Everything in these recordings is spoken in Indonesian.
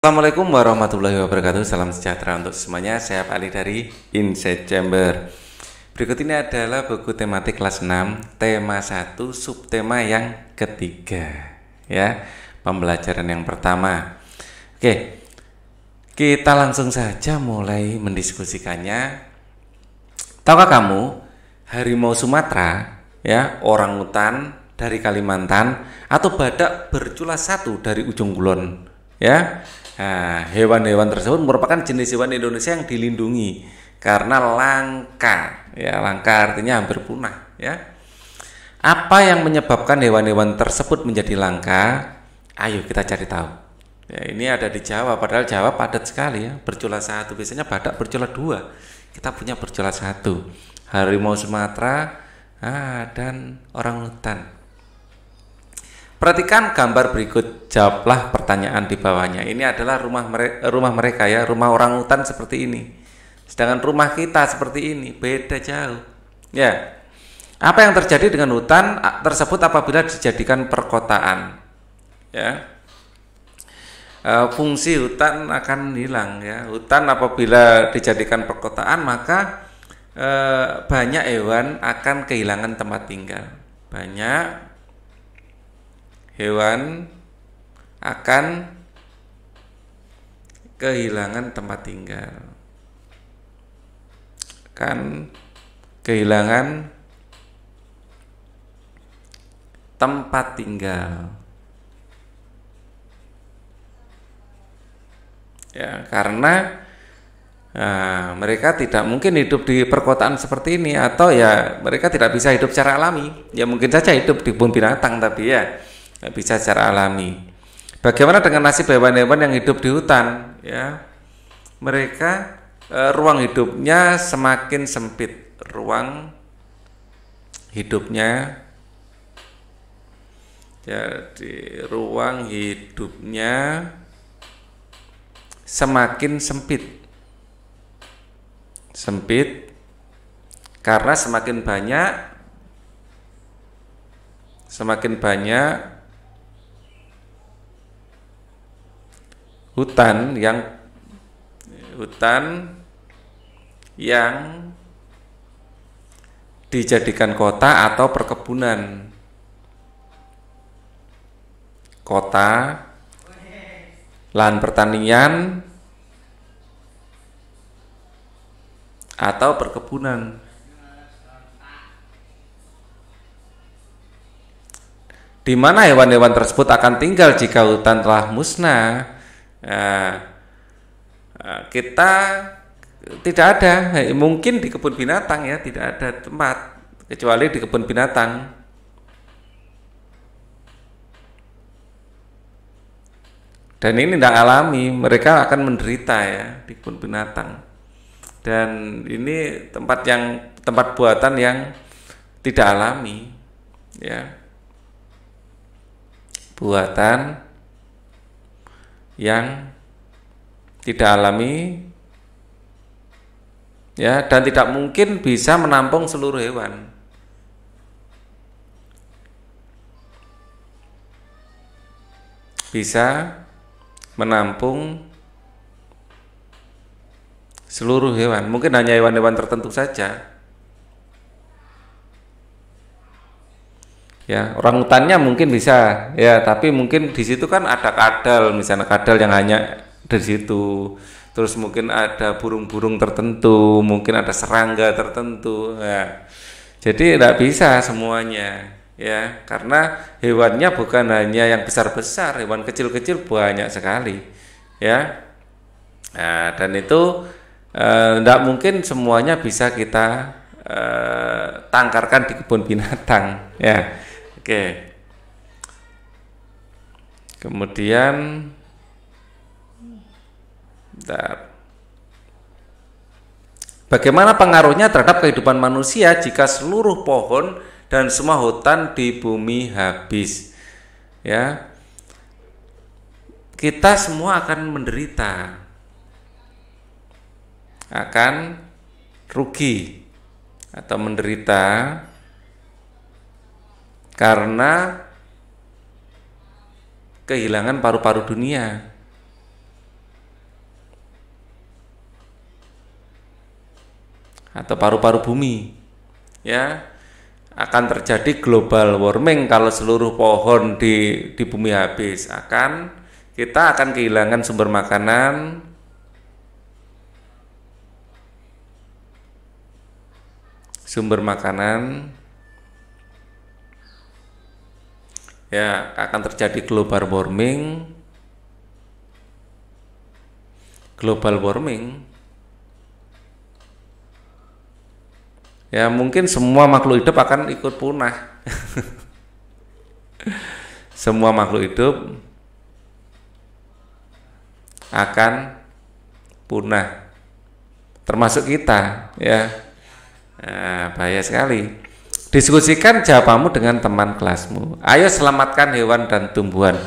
Assalamualaikum warahmatullahi wabarakatuh Salam sejahtera untuk semuanya Saya Pak Ali dari Inside Chamber Berikut ini adalah buku tematik kelas 6 Tema 1 subtema yang ketiga Ya Pembelajaran yang pertama Oke Kita langsung saja mulai mendiskusikannya Tahukah kamu Harimau Sumatera ya Orang hutan dari Kalimantan Atau badak bercula satu dari ujung kulon Ya Nah, hewan-hewan tersebut merupakan jenis hewan Indonesia yang dilindungi karena langka, ya langka artinya hampir punah, ya. Apa yang menyebabkan hewan-hewan tersebut menjadi langka? Ayo kita cari tahu. Ya, ini ada di Jawa, padahal Jawa padat sekali ya, bercula satu. Biasanya badak bercula dua. Kita punya bercula satu. Harimau Sumatera ah, dan orang hutan Perhatikan gambar berikut, jawablah pertanyaan di bawahnya. Ini adalah rumah mereka, rumah mereka ya, rumah orang hutan seperti ini. Sedangkan rumah kita seperti ini, beda jauh. Ya. Apa yang terjadi dengan hutan tersebut apabila dijadikan perkotaan? Ya. E, fungsi hutan akan hilang ya. Hutan apabila dijadikan perkotaan maka e, banyak hewan akan kehilangan tempat tinggal. Banyak hewan akan kehilangan tempat tinggal kan kehilangan tempat tinggal ya karena nah, mereka tidak mungkin hidup di perkotaan seperti ini atau ya mereka tidak bisa hidup secara alami ya mungkin saja hidup di kebun binatang tapi ya bisa secara alami bagaimana dengan nasib hewan-hewan yang hidup di hutan ya mereka e, ruang hidupnya semakin sempit ruang hidupnya jadi ruang hidupnya semakin sempit sempit karena semakin banyak semakin banyak hutan yang hutan yang dijadikan kota atau perkebunan. Kota, lahan pertanian, atau perkebunan. Di mana hewan-hewan tersebut akan tinggal jika hutan telah musnah? Nah, eh, kita tidak ada, nah, mungkin di kebun binatang ya tidak ada tempat kecuali di kebun binatang. Dan ini tidak alami, mereka akan menderita ya di kebun binatang. Dan ini tempat yang tempat buatan yang tidak alami ya buatan yang tidak alami ya dan tidak mungkin bisa menampung seluruh hewan. Bisa menampung seluruh hewan, mungkin hanya hewan-hewan tertentu saja. ya orang hutannya mungkin bisa ya tapi mungkin di situ kan ada kadal misalnya kadal yang hanya dari situ terus mungkin ada burung-burung tertentu mungkin ada serangga tertentu ya. jadi tidak bisa semuanya ya karena hewannya bukan hanya yang besar-besar hewan kecil-kecil banyak sekali ya nah, dan itu eh, tidak eh, mungkin semuanya bisa kita eh, tangkarkan di kebun binatang ya Oke. Kemudian bentar. Bagaimana pengaruhnya terhadap kehidupan manusia jika seluruh pohon dan semua hutan di bumi habis? Ya. Kita semua akan menderita. Akan rugi atau menderita karena kehilangan paru-paru dunia. atau paru-paru bumi ya akan terjadi global warming kalau seluruh pohon di di bumi habis akan kita akan kehilangan sumber makanan sumber makanan ya akan terjadi global warming global warming ya mungkin semua makhluk hidup akan ikut punah semua makhluk hidup akan punah termasuk kita ya nah, bahaya sekali Diskusikan jawabanmu dengan teman kelasmu. Ayo selamatkan hewan dan tumbuhan.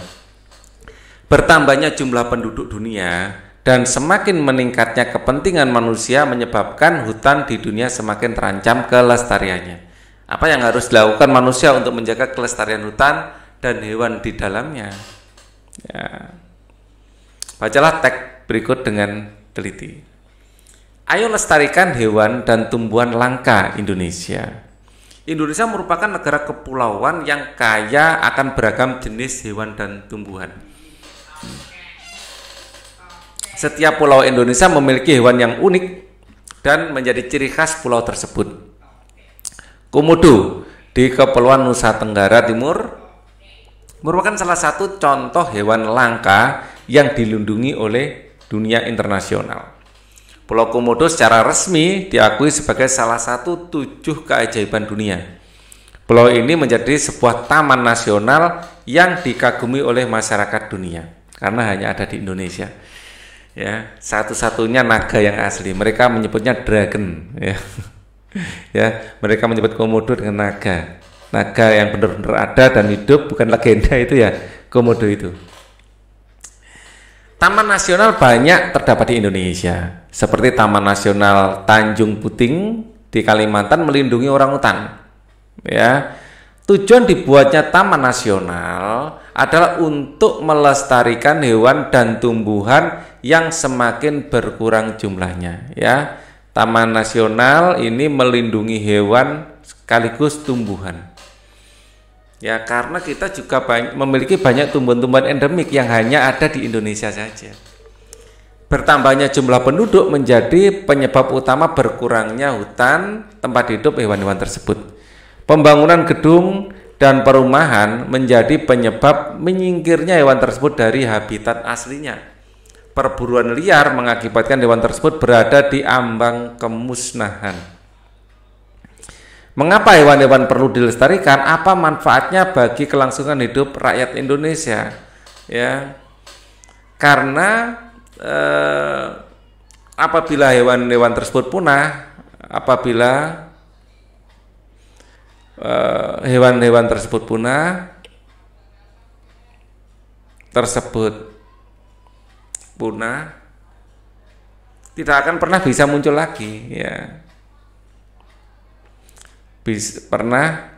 Bertambahnya jumlah penduduk dunia dan semakin meningkatnya kepentingan manusia menyebabkan hutan di dunia semakin terancam kelestariannya. Apa yang harus dilakukan manusia untuk menjaga kelestarian hutan dan hewan di dalamnya? Ya. Bacalah teks berikut dengan teliti. Ayo lestarikan hewan dan tumbuhan langka Indonesia. Indonesia merupakan negara kepulauan yang kaya akan beragam jenis hewan dan tumbuhan. Setiap pulau Indonesia memiliki hewan yang unik dan menjadi ciri khas pulau tersebut. Komodo di Kepulauan Nusa Tenggara Timur merupakan salah satu contoh hewan langka yang dilindungi oleh dunia internasional. Pulau Komodo secara resmi diakui sebagai salah satu tujuh keajaiban dunia. Pulau ini menjadi sebuah taman nasional yang dikagumi oleh masyarakat dunia karena hanya ada di Indonesia. Ya, satu-satunya naga yang asli. Mereka menyebutnya dragon, ya. ya, mereka menyebut komodo dengan naga. Naga yang benar-benar ada dan hidup bukan legenda itu ya, komodo itu. Taman nasional banyak terdapat di Indonesia, seperti Taman Nasional Tanjung Puting di Kalimantan melindungi orang hutan. Ya. Tujuan dibuatnya taman nasional adalah untuk melestarikan hewan dan tumbuhan yang semakin berkurang jumlahnya, ya. Taman nasional ini melindungi hewan sekaligus tumbuhan. Ya karena kita juga banyak, memiliki banyak tumbuhan-tumbuhan endemik yang hanya ada di Indonesia saja. Bertambahnya jumlah penduduk menjadi penyebab utama berkurangnya hutan tempat hidup hewan-hewan tersebut. Pembangunan gedung dan perumahan menjadi penyebab menyingkirnya hewan tersebut dari habitat aslinya. Perburuan liar mengakibatkan hewan tersebut berada di ambang kemusnahan. Mengapa hewan-hewan perlu dilestarikan? Apa manfaatnya bagi kelangsungan hidup rakyat Indonesia? Ya, karena eh, apabila hewan-hewan tersebut punah, apabila eh, hewan-hewan eh, tersebut punah, tersebut punah, tidak akan pernah bisa muncul lagi. Ya, bis, pernah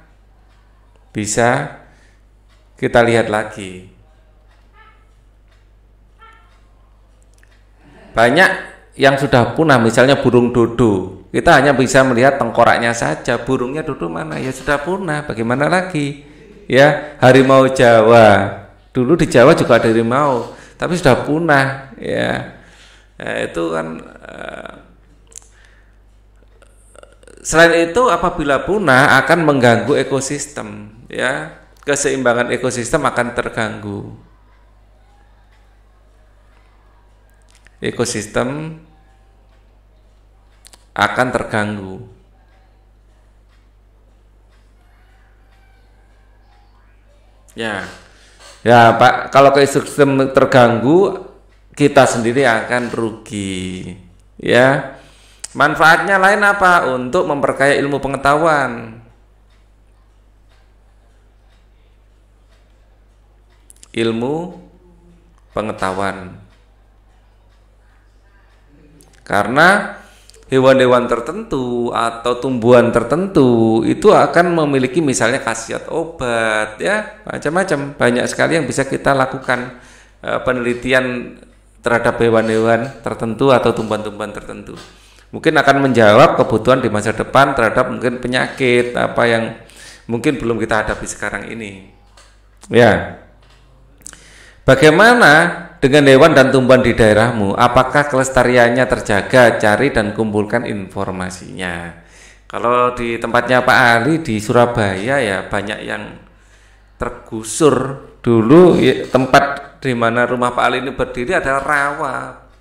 bisa kita lihat lagi. Banyak yang sudah punah, misalnya burung dodo, kita hanya bisa melihat tengkoraknya saja. Burungnya dodo mana? Ya sudah punah. Bagaimana lagi? Ya harimau Jawa. Dulu di Jawa juga ada harimau, tapi sudah punah. Ya, Nah, itu kan. Eh, Selain itu apabila punah akan mengganggu ekosistem ya. Keseimbangan ekosistem akan terganggu. Ekosistem akan terganggu. Ya. Ya, Pak, kalau ke terganggu, kita sendiri akan rugi. Ya. Manfaatnya lain apa? Untuk memperkaya ilmu pengetahuan. Ilmu pengetahuan. Karena hewan-hewan tertentu atau tumbuhan tertentu itu akan memiliki misalnya khasiat obat ya macam-macam banyak sekali yang bisa kita lakukan eh, penelitian terhadap hewan-hewan tertentu atau tumbuhan-tumbuhan tertentu mungkin akan menjawab kebutuhan di masa depan terhadap mungkin penyakit apa yang mungkin belum kita hadapi sekarang ini. Ya. Bagaimana dengan hewan dan tumbuhan di daerahmu? Apakah kelestariannya terjaga? Cari dan kumpulkan informasinya. Kalau di tempatnya Pak Ali di Surabaya ya banyak yang tergusur dulu ya, tempat di mana rumah Pak Ali ini berdiri adalah rawa.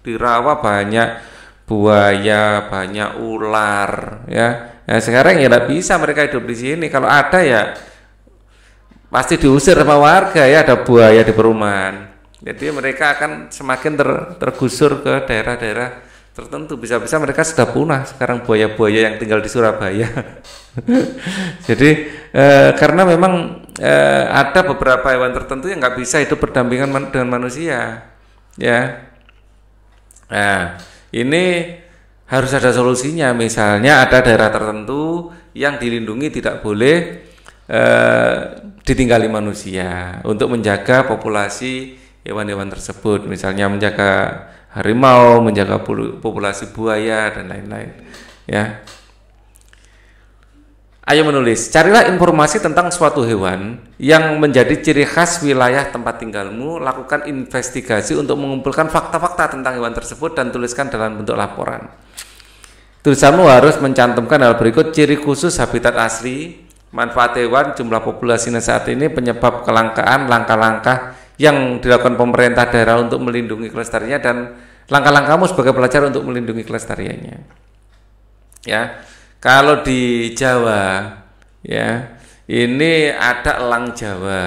Di rawa banyak buaya, banyak ular, ya. Nah, sekarang ya nggak bisa mereka hidup di sini. Kalau ada ya pasti diusir sama warga ya ada buaya di perumahan. Jadi mereka akan semakin ter, tergusur ke daerah-daerah tertentu. Bisa-bisa mereka sudah punah sekarang buaya-buaya yang tinggal di Surabaya. Jadi e, karena memang e, ada beberapa hewan tertentu yang nggak bisa hidup berdampingan man, dengan manusia, ya. Nah, ini harus ada solusinya. Misalnya ada daerah tertentu yang dilindungi tidak boleh eh, ditinggali manusia untuk menjaga populasi hewan-hewan tersebut. Misalnya menjaga harimau, menjaga populasi buaya dan lain-lain. Ya, Ayo menulis. Carilah informasi tentang suatu hewan yang menjadi ciri khas wilayah tempat tinggalmu. Lakukan investigasi untuk mengumpulkan fakta-fakta tentang hewan tersebut dan tuliskan dalam bentuk laporan. Tulisanmu harus mencantumkan hal berikut ciri khusus habitat asli, manfaat hewan, jumlah populasi saat ini, penyebab kelangkaan, langkah-langkah yang dilakukan pemerintah daerah untuk melindungi kelestariannya dan langkah-langkahmu sebagai pelajar untuk melindungi kelestariannya. Ya. Kalau di Jawa ya, ini ada elang Jawa.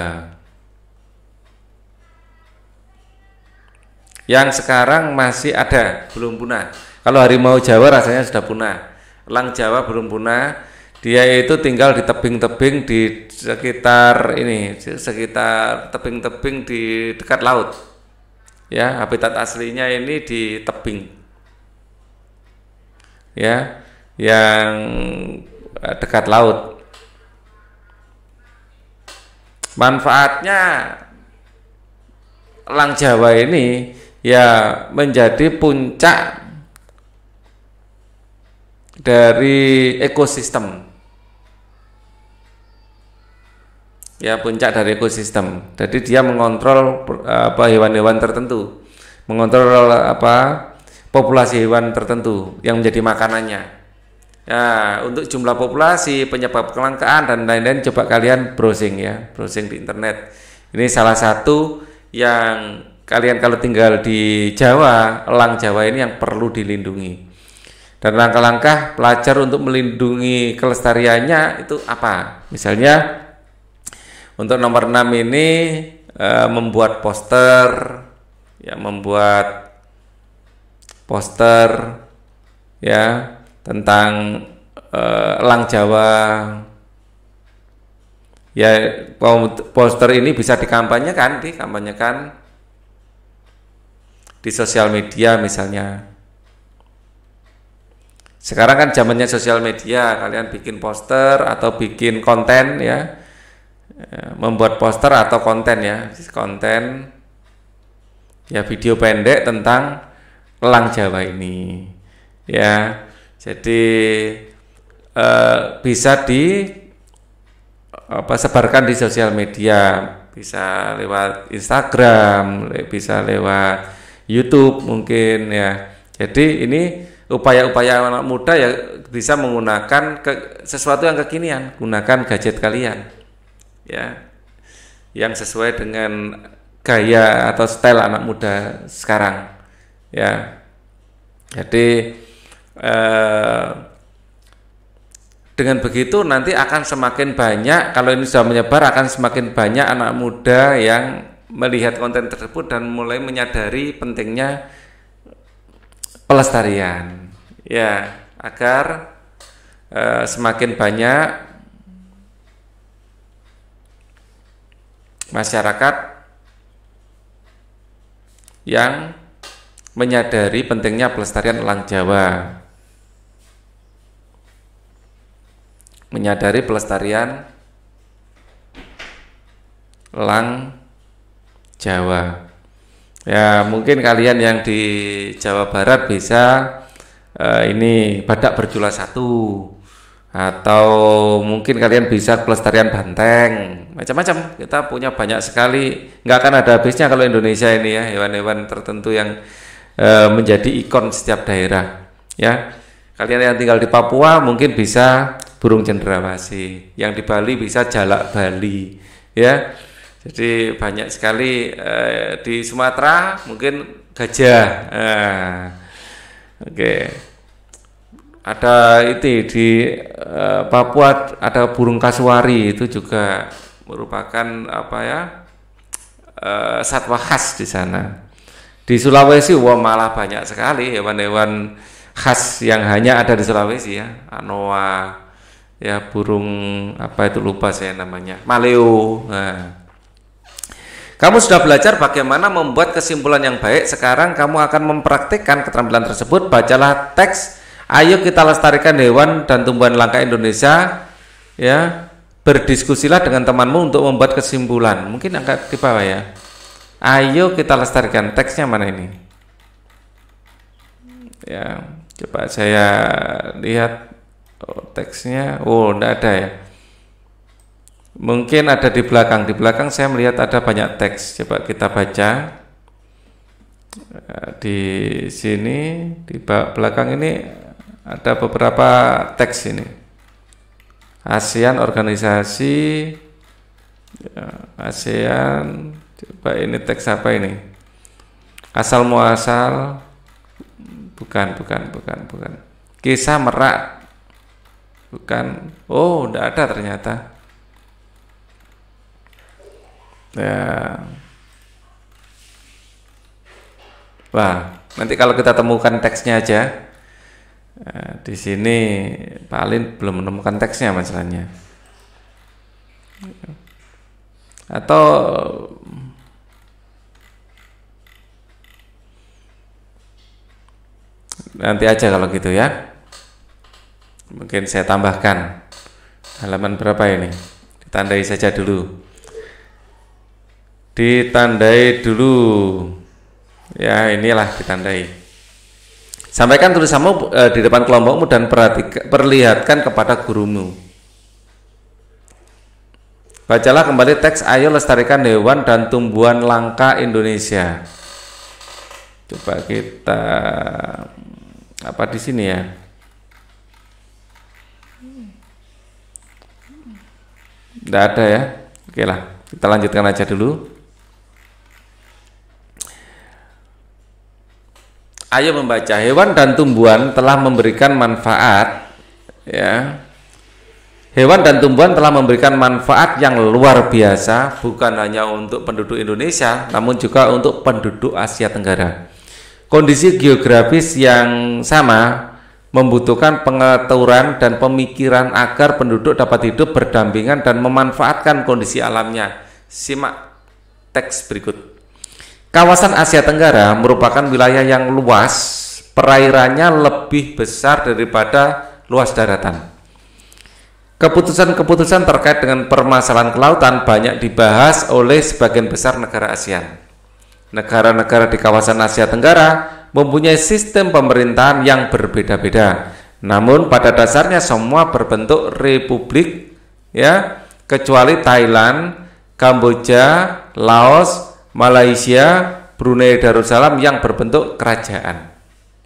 Yang sekarang masih ada, belum punah. Kalau harimau Jawa rasanya sudah punah. Elang Jawa belum punah. Dia itu tinggal di tebing-tebing di sekitar ini, sekitar tebing-tebing di dekat laut. Ya, habitat aslinya ini di tebing. Ya, yang eh, dekat laut. Manfaatnya Lang Jawa ini ya menjadi puncak dari ekosistem. Ya, puncak dari ekosistem. Jadi dia mengontrol apa hewan-hewan tertentu, mengontrol apa populasi hewan tertentu yang menjadi makanannya. Ya, untuk jumlah populasi, penyebab kelangkaan dan lain-lain coba kalian browsing ya, browsing di internet. Ini salah satu yang kalian kalau tinggal di Jawa, elang Jawa ini yang perlu dilindungi. Dan langkah-langkah pelajar untuk melindungi kelestariannya itu apa? Misalnya untuk nomor 6 ini e, membuat poster ya membuat poster ya tentang uh, elang Jawa. Ya poster ini bisa dikampanyekan, dikampanyekan di sosial media misalnya. Sekarang kan zamannya sosial media, kalian bikin poster atau bikin konten ya. Eh, membuat poster atau konten ya, konten ya video pendek tentang elang Jawa ini. Ya, jadi e, bisa di apa sebarkan di sosial media, bisa lewat Instagram, bisa lewat YouTube mungkin ya. Jadi ini upaya-upaya anak muda ya bisa menggunakan ke, sesuatu yang kekinian, gunakan gadget kalian. Ya. Yang sesuai dengan gaya atau style anak muda sekarang. Ya. Jadi Eh, dengan begitu nanti akan semakin banyak kalau ini sudah menyebar akan semakin banyak anak muda yang melihat konten tersebut dan mulai menyadari pentingnya pelestarian ya agar uh, semakin banyak masyarakat yang menyadari pentingnya pelestarian elang Jawa. menyadari pelestarian lang Jawa. Ya, mungkin kalian yang di Jawa Barat bisa eh, ini badak berjula satu atau mungkin kalian bisa pelestarian banteng macam-macam kita punya banyak sekali nggak akan ada habisnya kalau Indonesia ini ya hewan-hewan tertentu yang eh, menjadi ikon setiap daerah ya kalian yang tinggal di Papua mungkin bisa burung cendrawasih. Yang di Bali bisa jalak Bali, ya. Jadi banyak sekali eh, di Sumatera mungkin gajah. Eh, Oke. Okay. Ada itu di eh, Papua ada burung kasuari itu juga merupakan apa ya? Eh, satwa khas di sana. Di Sulawesi wah malah banyak sekali hewan-hewan khas yang hanya ada di Sulawesi ya. Anoa, ya burung apa itu lupa saya namanya maleo nah. kamu sudah belajar bagaimana membuat kesimpulan yang baik sekarang kamu akan mempraktikkan keterampilan tersebut bacalah teks ayo kita lestarikan hewan dan tumbuhan langka Indonesia ya berdiskusilah dengan temanmu untuk membuat kesimpulan mungkin angka di bawah ya ayo kita lestarikan teksnya mana ini ya coba saya lihat oh, teksnya oh tidak ada ya mungkin ada di belakang di belakang saya melihat ada banyak teks coba kita baca eh, di sini di belakang ini ada beberapa teks ini ASEAN organisasi ya, ASEAN coba ini teks apa ini asal muasal bukan bukan bukan bukan kisah merak bukan oh udah ada ternyata ya wah nanti kalau kita temukan teksnya aja ya, di sini Pak Alin belum menemukan teksnya masalahnya atau nanti aja kalau gitu ya mungkin saya tambahkan halaman berapa ini ditandai saja dulu ditandai dulu ya inilah ditandai sampaikan tulisanmu e, di depan kelompokmu dan perhatikan, perlihatkan kepada gurumu bacalah kembali teks ayo lestarikan hewan dan tumbuhan langka Indonesia coba kita apa di sini ya Tidak ada ya. Oke lah, kita lanjutkan aja dulu. Ayo membaca hewan dan tumbuhan telah memberikan manfaat ya. Hewan dan tumbuhan telah memberikan manfaat yang luar biasa bukan hanya untuk penduduk Indonesia namun juga untuk penduduk Asia Tenggara. Kondisi geografis yang sama membutuhkan pengaturan dan pemikiran agar penduduk dapat hidup berdampingan dan memanfaatkan kondisi alamnya. Simak teks berikut. Kawasan Asia Tenggara merupakan wilayah yang luas, perairannya lebih besar daripada luas daratan. Keputusan-keputusan terkait dengan permasalahan kelautan banyak dibahas oleh sebagian besar negara ASEAN. Negara-negara di kawasan Asia Tenggara mempunyai sistem pemerintahan yang berbeda-beda. Namun pada dasarnya semua berbentuk republik ya, kecuali Thailand, Kamboja, Laos, Malaysia, Brunei Darussalam yang berbentuk kerajaan.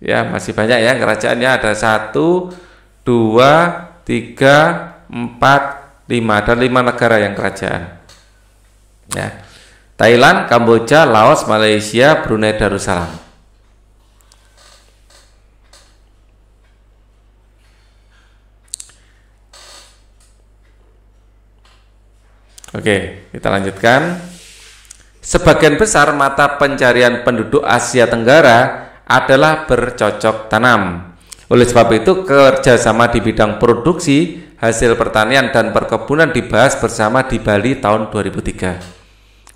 Ya, masih banyak ya kerajaannya ada satu, dua, tiga, empat, lima ada lima negara yang kerajaan. Ya. Thailand, Kamboja, Laos, Malaysia, Brunei Darussalam. Oke, kita lanjutkan. Sebagian besar mata pencarian penduduk Asia Tenggara adalah bercocok tanam. Oleh sebab itu, kerjasama di bidang produksi, hasil pertanian, dan perkebunan dibahas bersama di Bali tahun 2003.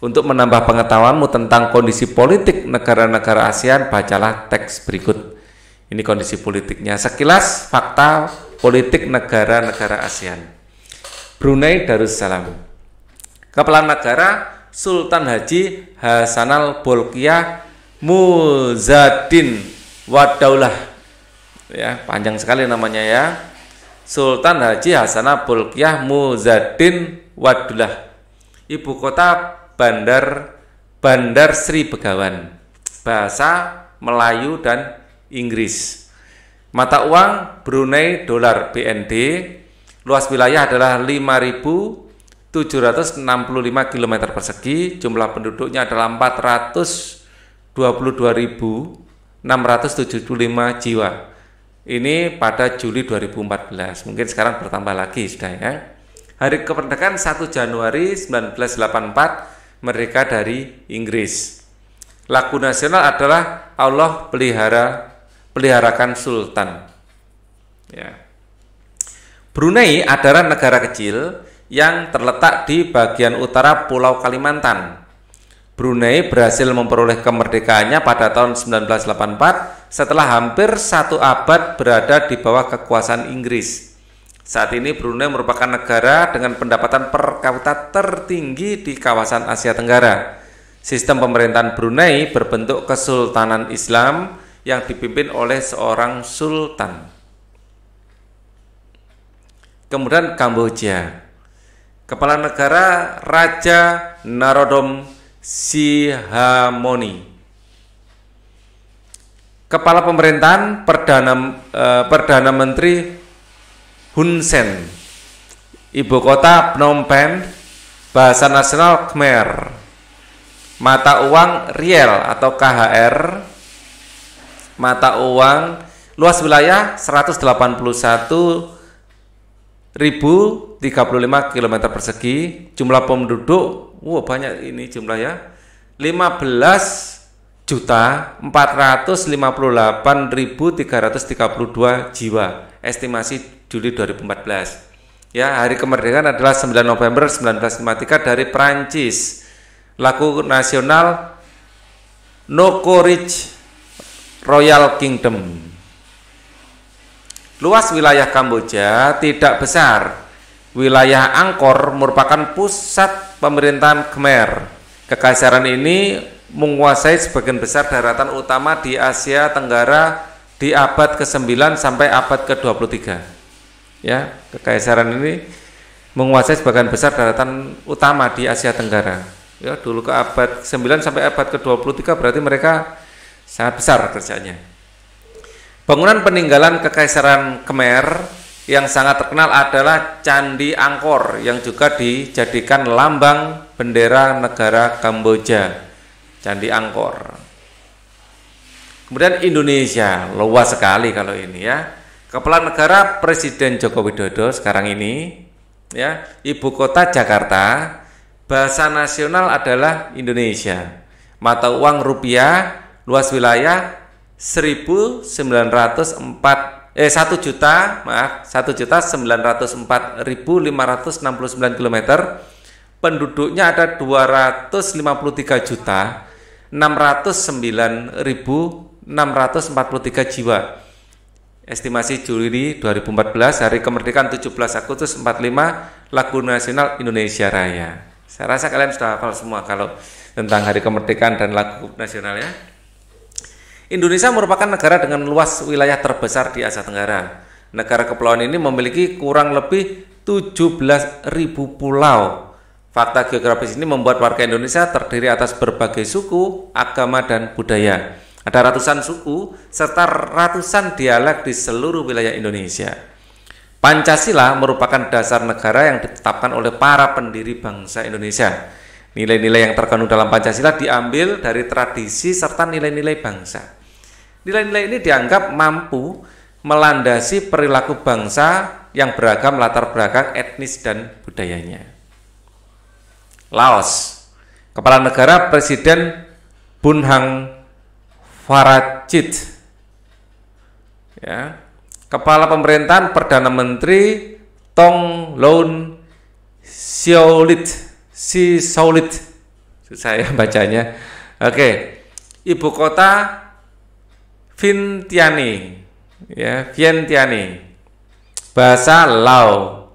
Untuk menambah pengetahuanmu tentang kondisi politik negara-negara ASEAN, bacalah teks berikut. Ini kondisi politiknya. Sekilas fakta politik negara-negara ASEAN. Brunei Darussalam. Kepala Negara Sultan Haji Hasanal Bolkiah Muzadin Wadaulah ya panjang sekali namanya ya Sultan Haji Hasanah Bolkiah Muzadin Wadullah ibu kota Bandar Bandar Sri Begawan bahasa Melayu dan Inggris mata uang Brunei dolar BND luas wilayah adalah 5000 765 km persegi, jumlah penduduknya adalah 422.675 jiwa. Ini pada Juli 2014, mungkin sekarang bertambah lagi sudah ya. Hari kemerdekaan 1 Januari 1984 Mereka dari Inggris. Lagu nasional adalah Allah pelihara peliharakan sultan. Ya. Brunei adalah negara kecil yang terletak di bagian utara Pulau Kalimantan. Brunei berhasil memperoleh kemerdekaannya pada tahun 1984 setelah hampir satu abad berada di bawah kekuasaan Inggris. Saat ini Brunei merupakan negara dengan pendapatan per kapita tertinggi di kawasan Asia Tenggara. Sistem pemerintahan Brunei berbentuk kesultanan Islam yang dipimpin oleh seorang sultan. Kemudian Kamboja kepala negara Raja Narodom Sihamoni. Kepala pemerintahan Perdana eh, Perdana Menteri Hun Sen. Ibu kota Phnom Penh, bahasa nasional Khmer. Mata uang riel atau KHR. Mata uang luas wilayah 181 1035 km persegi jumlah penduduk wow, banyak ini jumlah ya 15 juta 458.332 jiwa estimasi Juli 2014 ya hari kemerdekaan adalah 9 November 1953 dari Prancis laku nasional Nokorich Royal Kingdom Luas wilayah Kamboja tidak besar. Wilayah Angkor merupakan pusat pemerintahan Khmer. Kekaisaran ini menguasai sebagian besar daratan utama di Asia Tenggara di abad ke-9 sampai abad ke-23. Ya, kekaisaran ini menguasai sebagian besar daratan utama di Asia Tenggara. Ya, dulu ke abad 9 sampai abad ke-23 berarti mereka sangat besar kerjanya. Bangunan peninggalan Kekaisaran Khmer yang sangat terkenal adalah Candi Angkor yang juga dijadikan lambang bendera negara Kamboja. Candi Angkor. Kemudian Indonesia, luas sekali kalau ini ya. Kepala negara Presiden Joko Widodo sekarang ini ya, ibu kota Jakarta, bahasa nasional adalah Indonesia. Mata uang rupiah, luas wilayah 1904 eh 1 juta maaf 1 juta 904.569 km penduduknya ada 253 juta 609.643 jiwa estimasi Juli 2014 hari kemerdekaan 17 Agustus 45 lagu nasional Indonesia Raya saya rasa kalian sudah hafal semua kalau tentang hari kemerdekaan dan lagu nasionalnya Indonesia merupakan negara dengan luas wilayah terbesar di Asia Tenggara. Negara kepulauan ini memiliki kurang lebih 17.000 pulau. Fakta geografis ini membuat warga Indonesia terdiri atas berbagai suku, agama, dan budaya. Ada ratusan suku serta ratusan dialek di seluruh wilayah Indonesia. Pancasila merupakan dasar negara yang ditetapkan oleh para pendiri bangsa Indonesia Nilai-nilai yang terkandung dalam Pancasila diambil dari tradisi serta nilai-nilai bangsa. Nilai-nilai ini dianggap mampu melandasi perilaku bangsa yang beragam latar belakang etnis dan budayanya. Laos, Kepala Negara Presiden Bunhang Farajit, ya, Kepala Pemerintahan Perdana Menteri Tong Loun Siolit, si Solid, saya bacanya oke okay. ibu kota Vientiane ya Vientiane bahasa Lao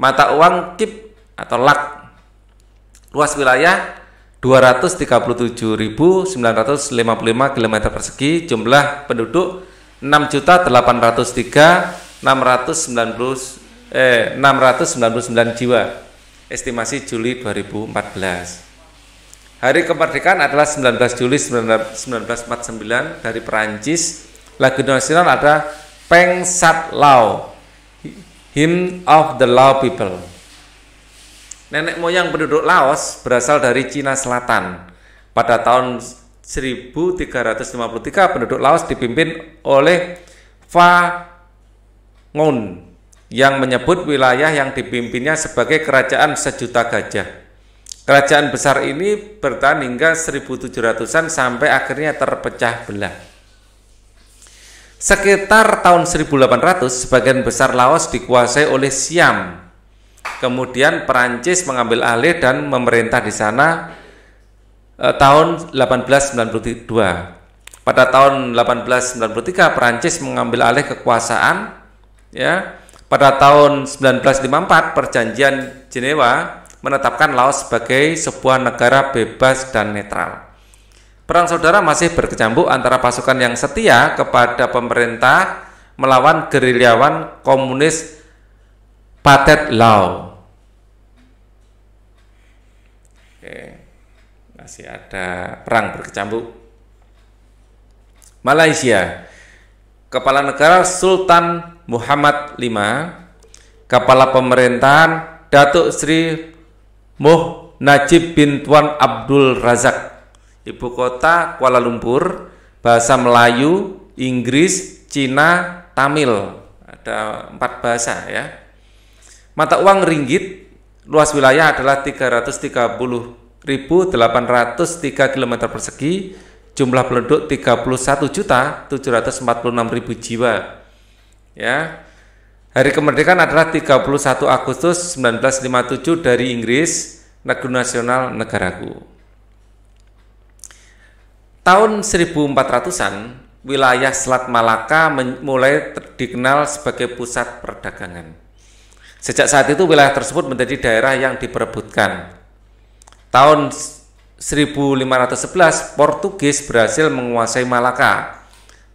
mata uang kip atau lak luas wilayah 237.955 km persegi jumlah penduduk 6.803.699 eh 699 jiwa estimasi Juli 2014. Hari kemerdekaan adalah 19 Juli 1949 dari Perancis. Lagu nasional ada Peng Sat Lao, Hymn of the Lao People. Nenek moyang penduduk Laos berasal dari Cina Selatan. Pada tahun 1353 penduduk Laos dipimpin oleh Fa Ngon yang menyebut wilayah yang dipimpinnya sebagai kerajaan sejuta gajah. Kerajaan besar ini bertahan hingga 1700-an sampai akhirnya terpecah belah. Sekitar tahun 1800, sebagian besar Laos dikuasai oleh Siam. Kemudian Perancis mengambil alih dan memerintah di sana eh, tahun 1892. Pada tahun 1893 Perancis mengambil alih kekuasaan ya pada tahun 1954, Perjanjian Jenewa menetapkan Laos sebagai sebuah negara bebas dan netral. Perang saudara masih berkecambuk antara pasukan yang setia kepada pemerintah melawan gerilyawan komunis Patet Lao. Oke, masih ada perang berkecambuk. Malaysia, kepala negara Sultan Muhammad V, kepala pemerintahan Datuk Sri Moh Najib bin Tuan Abdul Razak, ibu kota Kuala Lumpur, bahasa Melayu, Inggris, Cina, Tamil. Ada empat bahasa ya. Mata uang ringgit luas wilayah adalah 330.803 km persegi, jumlah penduduk 31.746.000 jiwa ya. Hari kemerdekaan adalah 31 Agustus 1957 dari Inggris, negara nasional negaraku. Tahun 1400-an, wilayah Selat Malaka mulai dikenal sebagai pusat perdagangan. Sejak saat itu wilayah tersebut menjadi daerah yang diperebutkan. Tahun 1511 Portugis berhasil menguasai Malaka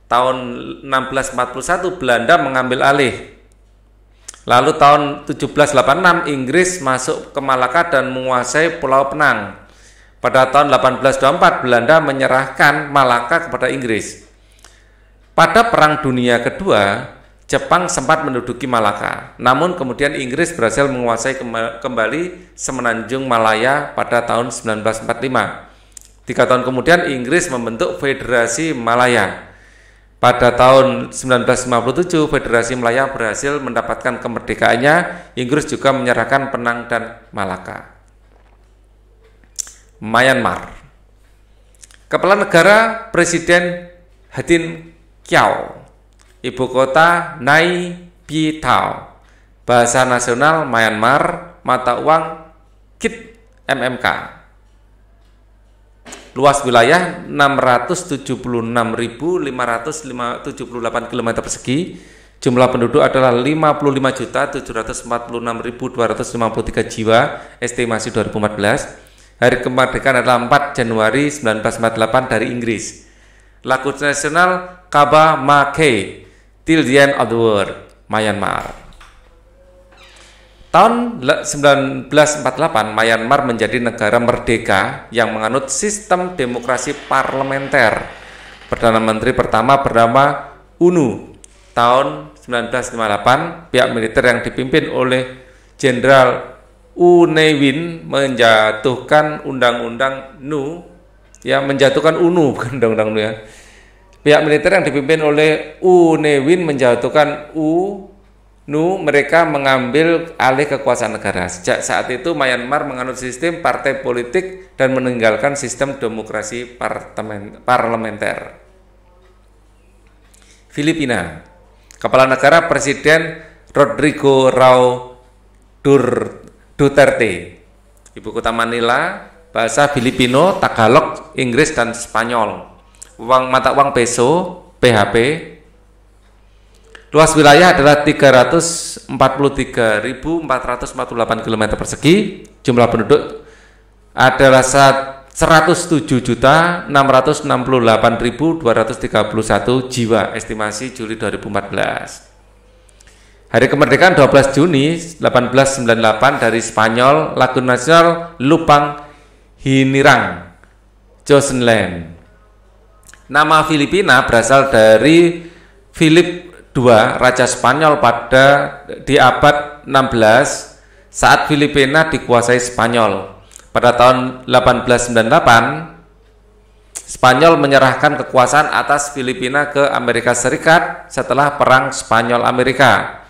tahun 1641 Belanda mengambil alih. Lalu tahun 1786 Inggris masuk ke Malaka dan menguasai Pulau Penang. Pada tahun 1824 Belanda menyerahkan Malaka kepada Inggris. Pada Perang Dunia Kedua, Jepang sempat menduduki Malaka, namun kemudian Inggris berhasil menguasai kembali Semenanjung Malaya pada tahun 1945. Tiga tahun kemudian Inggris membentuk Federasi Malaya. Pada tahun 1957, Federasi Melayu berhasil mendapatkan kemerdekaannya. Inggris juga menyerahkan Penang dan Malaka. Myanmar. Kepala negara Presiden Hatin Kiao. Ibu kota Nai Tao. Bahasa nasional Myanmar, mata uang KIT MMK. Luas wilayah 676.578 km persegi. Jumlah penduduk adalah 55.746.253 jiwa, estimasi 2014. Hari kemerdekaan adalah 4 Januari 1948 dari Inggris. Lagu nasional Kaba Make Till the End of the World, Myanmar. Tahun 1948, Myanmar menjadi negara merdeka yang menganut sistem demokrasi parlementer. Perdana Menteri pertama bernama UNU. Tahun 1958, pihak militer yang dipimpin oleh Jenderal U Unewin menjatuhkan undang-undang NU yang menjatuhkan UNU bukan undang-undang NU ya. Pihak militer yang dipimpin oleh U Unewin menjatuhkan U Nu mereka mengambil alih kekuasaan negara. Sejak saat itu Myanmar menganut sistem partai politik dan meninggalkan sistem demokrasi parlementer. Filipina, kepala negara Presiden Rodrigo Rao Duterte. Ibu kota Manila, bahasa Filipino, Tagalog, Inggris dan Spanyol. Uang mata uang peso, PHP, Luas wilayah adalah 343.448 km persegi. Jumlah penduduk adalah 107.668.231 jiwa estimasi Juli 2014. Hari kemerdekaan 12 Juni 1898 dari Spanyol, lagu nasional Lupang Hinirang, Josenland. Nama Filipina berasal dari Philip II, Raja Spanyol pada di abad 16 saat Filipina dikuasai Spanyol. Pada tahun 1898, Spanyol menyerahkan kekuasaan atas Filipina ke Amerika Serikat setelah Perang Spanyol Amerika.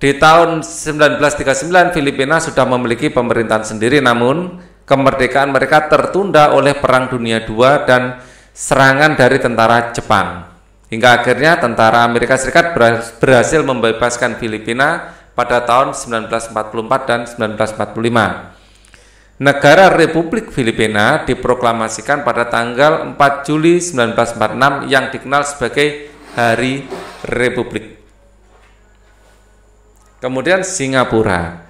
Di tahun 1939 Filipina sudah memiliki pemerintahan sendiri namun kemerdekaan mereka tertunda oleh Perang Dunia II dan serangan dari tentara Jepang. Hingga akhirnya tentara Amerika Serikat berhasil membebaskan Filipina pada tahun 1944 dan 1945. Negara Republik Filipina diproklamasikan pada tanggal 4 Juli 1946 yang dikenal sebagai Hari Republik. Kemudian Singapura.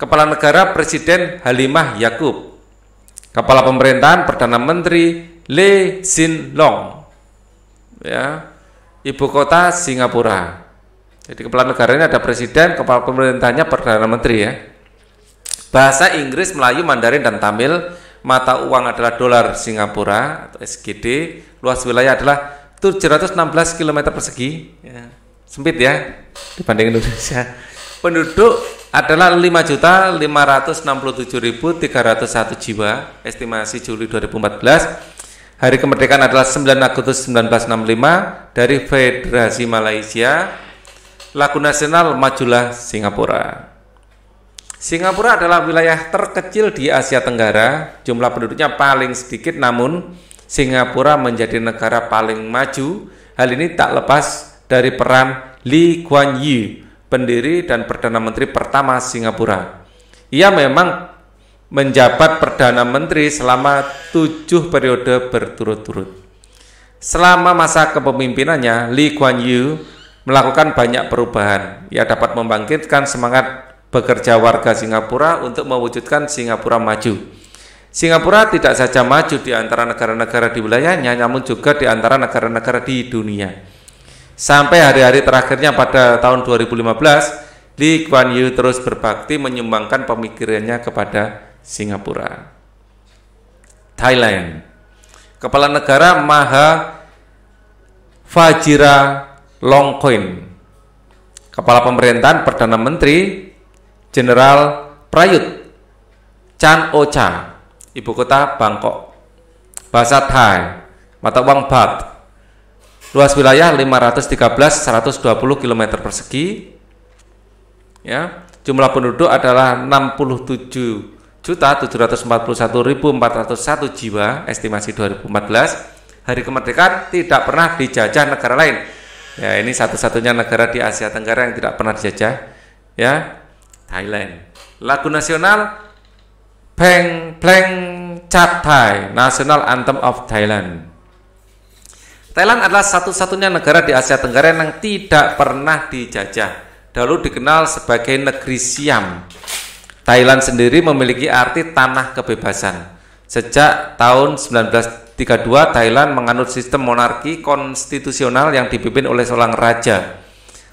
Kepala negara Presiden Halimah Yakub. Kepala pemerintahan Perdana Menteri Lee Sin Long ya ibu kota Singapura. Jadi kepala negaranya ada presiden, kepala pemerintahnya perdana menteri ya. Bahasa Inggris, Melayu, Mandarin dan Tamil, mata uang adalah dolar Singapura atau SGD, luas wilayah adalah 716 km persegi, ya. sempit ya dibanding Indonesia. Penduduk adalah 5.567.301 jiwa, estimasi Juli 2014 Hari kemerdekaan adalah 9 Agustus 1965 dari Federasi Malaysia. Lagu nasional Majulah Singapura. Singapura adalah wilayah terkecil di Asia Tenggara. Jumlah penduduknya paling sedikit namun Singapura menjadi negara paling maju. Hal ini tak lepas dari peran Lee Kuan Yew, pendiri dan perdana menteri pertama Singapura. Ia memang menjabat Perdana Menteri selama tujuh periode berturut-turut. Selama masa kepemimpinannya, Lee Kuan Yew melakukan banyak perubahan. Ia dapat membangkitkan semangat bekerja warga Singapura untuk mewujudkan Singapura maju. Singapura tidak saja maju di antara negara-negara di wilayahnya, namun juga di antara negara-negara di dunia. Sampai hari-hari terakhirnya pada tahun 2015, Lee Kuan Yew terus berbakti menyumbangkan pemikirannya kepada Singapura. Thailand. Kepala negara Maha Fajira Longkoin. Kepala pemerintahan Perdana Menteri Jenderal Prayut Chan Ocha, ibu kota Bangkok. Bahasa Thai, mata uang baht. Luas wilayah 513.120 km persegi. Ya, jumlah penduduk adalah 67 Juta satu jiwa estimasi 2014 hari kemerdekaan tidak pernah dijajah negara lain ya ini satu-satunya negara di Asia Tenggara yang tidak pernah dijajah ya Thailand lagu nasional Peng Pleng chat Thai National Anthem of Thailand Thailand adalah satu-satunya negara di Asia Tenggara yang tidak pernah dijajah dahulu dikenal sebagai negeri Siam Thailand sendiri memiliki arti tanah kebebasan. Sejak tahun 1932 Thailand menganut sistem monarki konstitusional yang dipimpin oleh seorang raja.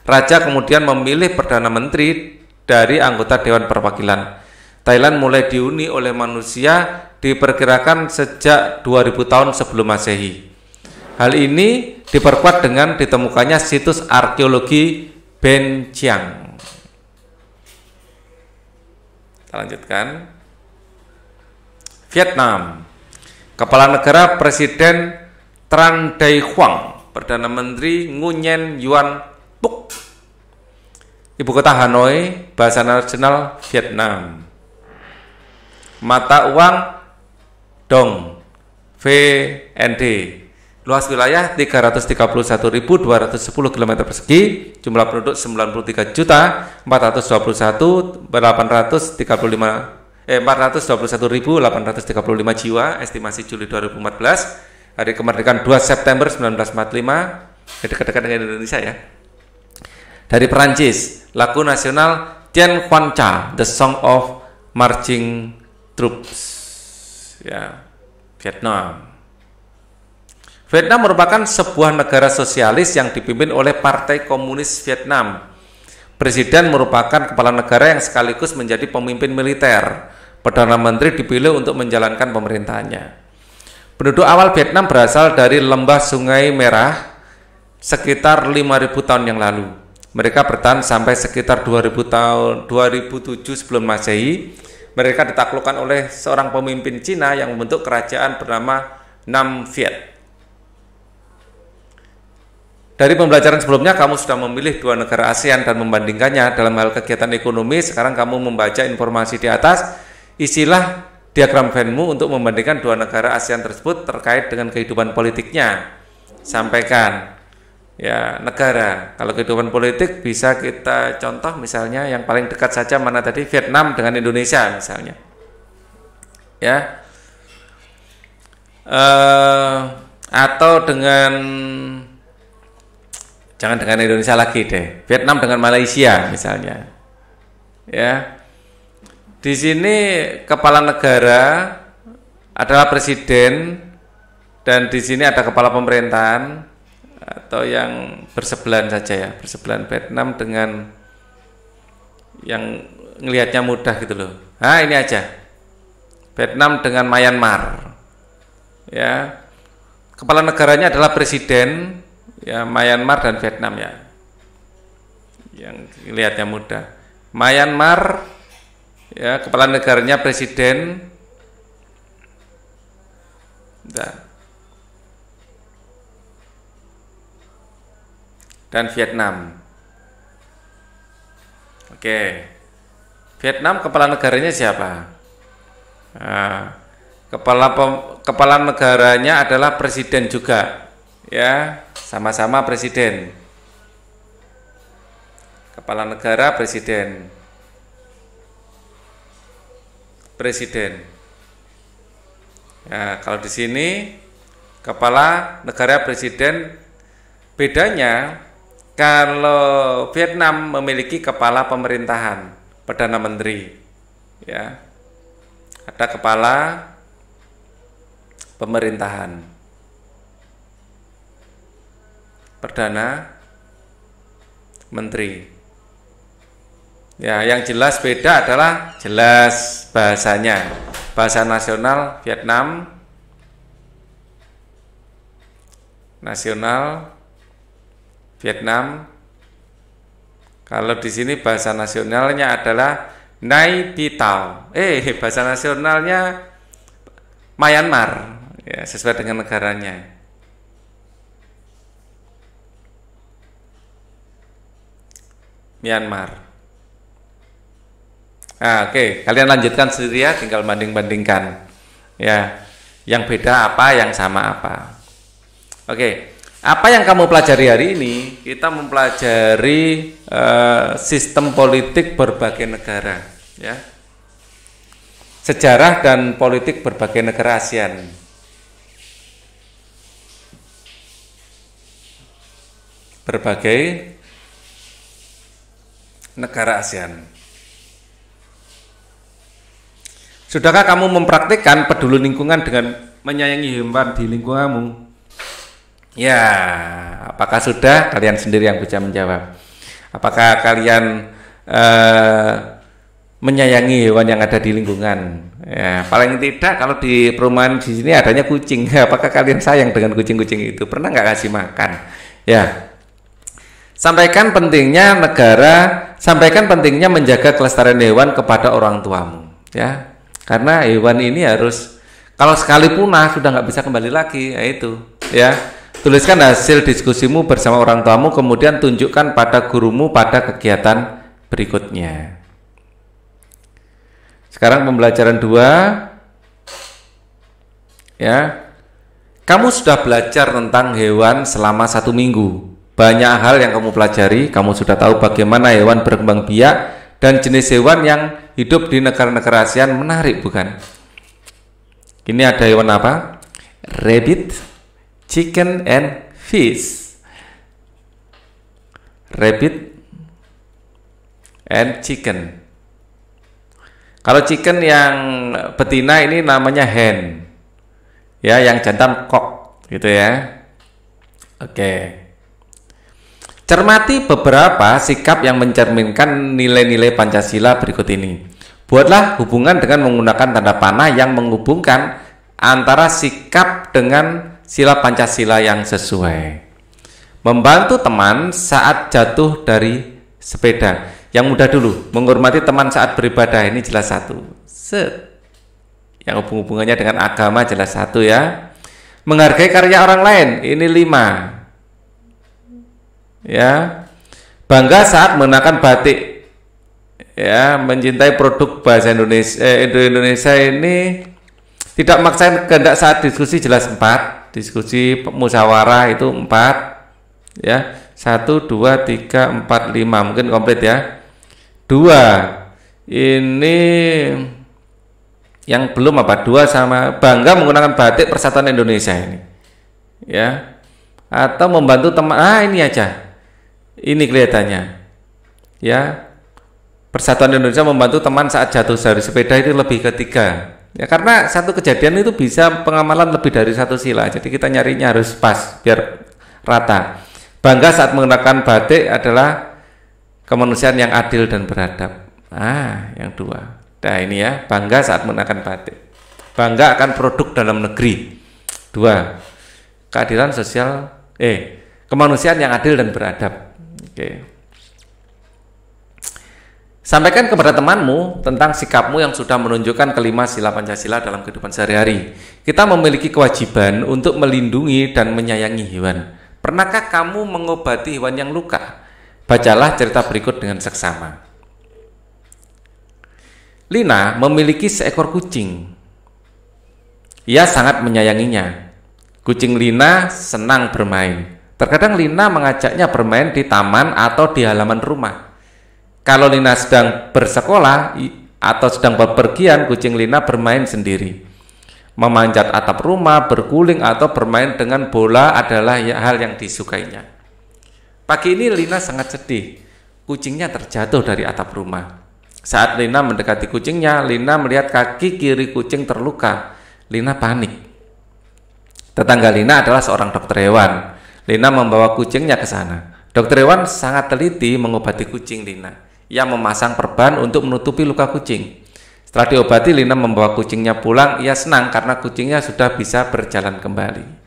Raja kemudian memilih perdana menteri dari anggota dewan perwakilan. Thailand mulai dihuni oleh manusia diperkirakan sejak 2000 tahun sebelum Masehi. Hal ini diperkuat dengan ditemukannya situs arkeologi Ben Chiang. lanjutkan. Vietnam. Kepala negara Presiden Tran Dai Huang, Perdana Menteri Nguyen Yuan Phuc, Ibu kota Hanoi, bahasa nasional Vietnam. Mata uang Dong, VND. Luas wilayah 331.210 km persegi, jumlah penduduk 93 juta eh jiwa estimasi Juli 2014 hari kemerdekaan 2 September 1945 dekat-dekat dengan Indonesia ya dari Perancis lagu nasional Tian Quan Cha The Song of Marching Troops ya Vietnam Vietnam merupakan sebuah negara sosialis yang dipimpin oleh Partai Komunis Vietnam. Presiden merupakan kepala negara yang sekaligus menjadi pemimpin militer. Perdana Menteri dipilih untuk menjalankan pemerintahnya. Penduduk awal Vietnam berasal dari lembah Sungai Merah sekitar 5.000 tahun yang lalu. Mereka bertahan sampai sekitar 2000 tahun 2007 sebelum Masehi. Mereka ditaklukkan oleh seorang pemimpin Cina yang membentuk kerajaan bernama Nam Viet. Dari pembelajaran sebelumnya, kamu sudah memilih dua negara ASEAN dan membandingkannya dalam hal kegiatan ekonomi. Sekarang kamu membaca informasi di atas, isilah diagram Venmu untuk membandingkan dua negara ASEAN tersebut terkait dengan kehidupan politiknya. Sampaikan ya negara. Kalau kehidupan politik bisa kita contoh misalnya yang paling dekat saja mana tadi Vietnam dengan Indonesia misalnya. Ya. Uh, atau dengan Jangan dengan Indonesia lagi deh. Vietnam dengan Malaysia misalnya. Ya. Di sini kepala negara adalah presiden dan di sini ada kepala pemerintahan atau yang bersebelahan saja ya, bersebelahan Vietnam dengan yang ngelihatnya mudah gitu loh. nah ini aja. Vietnam dengan Myanmar. Ya. Kepala negaranya adalah presiden ya Myanmar dan Vietnam ya yang kelihatannya mudah Myanmar ya kepala negaranya presiden dan dan Vietnam oke Vietnam kepala negaranya siapa nah, kepala kepala negaranya adalah presiden juga ya sama-sama presiden kepala negara presiden presiden ya kalau di sini kepala negara presiden bedanya kalau Vietnam memiliki kepala pemerintahan perdana menteri ya ada kepala pemerintahan Perdana Menteri. Ya, yang jelas beda adalah jelas bahasanya. Bahasa nasional Vietnam nasional Vietnam. Kalau di sini bahasa nasionalnya adalah Nai Pitao. Eh, bahasa nasionalnya Myanmar. Ya, sesuai dengan negaranya. Myanmar. Nah, Oke, okay. kalian lanjutkan sendiri ya, tinggal banding-bandingkan. Ya, yang beda apa, yang sama apa. Oke, okay. apa yang kamu pelajari hari ini? Kita mempelajari uh, sistem politik berbagai negara, ya. Sejarah dan politik berbagai negara ASEAN. Berbagai negara ASEAN. Sudahkah kamu mempraktikkan peduli lingkungan dengan menyayangi hewan di lingkunganmu? Ya, apakah sudah? Kalian sendiri yang bisa menjawab. Apakah kalian eh, menyayangi hewan yang ada di lingkungan? Ya, paling tidak kalau di perumahan di sini adanya kucing. Apakah kalian sayang dengan kucing-kucing itu? Pernah nggak kasih makan? Ya, Sampaikan pentingnya negara, sampaikan pentingnya menjaga kelestarian hewan kepada orang tuamu, ya. Karena hewan ini harus kalau sekali punah sudah nggak bisa kembali lagi, ya itu, ya. Tuliskan hasil diskusimu bersama orang tuamu, kemudian tunjukkan pada gurumu pada kegiatan berikutnya. Sekarang pembelajaran dua, ya. Kamu sudah belajar tentang hewan selama satu minggu banyak hal yang kamu pelajari, kamu sudah tahu bagaimana hewan berkembang biak dan jenis hewan yang hidup di negara-negara ASEAN menarik bukan? Ini ada hewan apa? Rabbit, chicken, and fish. Rabbit and chicken. Kalau chicken yang betina ini namanya hen. Ya, yang jantan kok gitu ya. Oke. Okay. Cermati beberapa sikap yang mencerminkan nilai-nilai Pancasila berikut ini. Buatlah hubungan dengan menggunakan tanda panah yang menghubungkan antara sikap dengan sila Pancasila yang sesuai. Membantu teman saat jatuh dari sepeda. Yang mudah dulu, menghormati teman saat beribadah ini jelas satu. Set. Yang hubung-hubungannya dengan agama jelas satu ya. Menghargai karya orang lain, ini lima ya bangga saat mengenakan batik ya mencintai produk bahasa Indonesia eh, Indonesia ini tidak memaksakan kehendak saat diskusi jelas empat diskusi musyawarah itu empat ya satu dua tiga empat lima mungkin komplit ya dua ini yang belum apa dua sama bangga menggunakan batik persatuan Indonesia ini ya atau membantu teman ah ini aja ini kelihatannya ya Persatuan Indonesia membantu teman saat jatuh dari sepeda itu lebih ketiga ya karena satu kejadian itu bisa pengamalan lebih dari satu sila jadi kita nyarinya harus pas biar rata bangga saat mengenakan batik adalah kemanusiaan yang adil dan beradab ah yang dua nah ini ya bangga saat mengenakan batik bangga akan produk dalam negeri dua keadilan sosial eh kemanusiaan yang adil dan beradab Oke. Sampaikan kepada temanmu tentang sikapmu yang sudah menunjukkan kelima sila Pancasila dalam kehidupan sehari-hari. Kita memiliki kewajiban untuk melindungi dan menyayangi hewan. Pernahkah kamu mengobati hewan yang luka? Bacalah cerita berikut dengan seksama. Lina memiliki seekor kucing. Ia sangat menyayanginya. Kucing Lina senang bermain. Terkadang Lina mengajaknya bermain di taman atau di halaman rumah. Kalau Lina sedang bersekolah atau sedang bepergian, kucing Lina bermain sendiri. Memanjat atap rumah, berguling atau bermain dengan bola adalah ya, hal yang disukainya. Pagi ini Lina sangat sedih. Kucingnya terjatuh dari atap rumah. Saat Lina mendekati kucingnya, Lina melihat kaki kiri kucing terluka. Lina panik. Tetangga Lina adalah seorang dokter hewan. Lina membawa kucingnya ke sana. Dokter Iwan sangat teliti mengobati kucing Lina. Ia memasang perban untuk menutupi luka kucing. Setelah diobati, Lina membawa kucingnya pulang. Ia senang karena kucingnya sudah bisa berjalan kembali.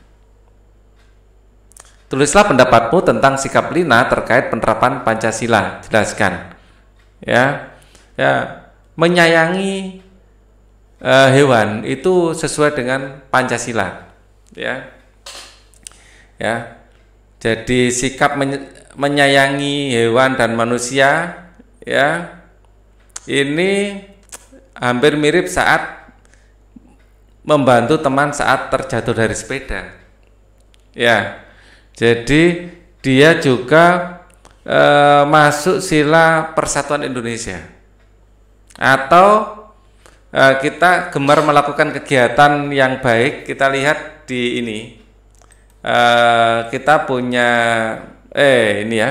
Tulislah pendapatmu tentang sikap Lina terkait penerapan Pancasila. Jelaskan. Ya, ya menyayangi uh, hewan itu sesuai dengan Pancasila. Ya, ya jadi sikap menyayangi hewan dan manusia ya ini hampir mirip saat membantu teman saat terjatuh dari sepeda. Ya. Jadi dia juga e, masuk sila Persatuan Indonesia. Atau e, kita gemar melakukan kegiatan yang baik, kita lihat di ini uh, kita punya eh ini ya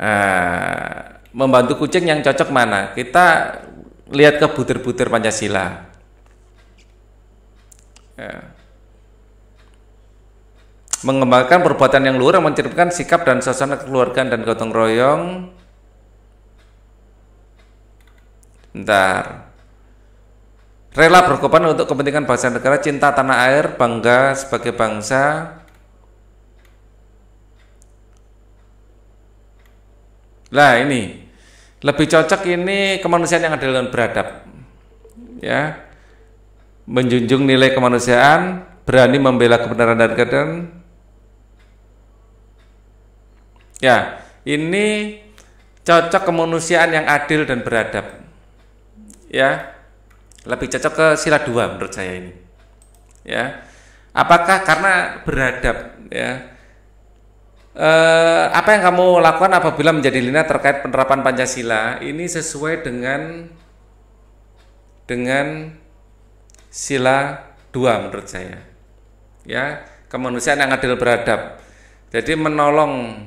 uh, membantu kucing yang cocok mana kita lihat ke butir-butir Pancasila uh, mengembangkan perbuatan yang luhur mencerminkan sikap dan suasana keluarga dan gotong royong bentar rela berkorban untuk kepentingan bangsa negara, cinta tanah air, bangga sebagai bangsa. Lah ini lebih cocok ini kemanusiaan yang adil dan beradab. Ya. Menjunjung nilai kemanusiaan, berani membela kebenaran dan keadilan. Ya, ini cocok kemanusiaan yang adil dan beradab. Ya, lebih cocok ke sila dua menurut saya ini. Ya. Apakah karena beradab ya? e, apa yang kamu lakukan apabila menjadi lina terkait penerapan Pancasila ini sesuai dengan dengan sila dua menurut saya. Ya, kemanusiaan yang adil beradab. Jadi menolong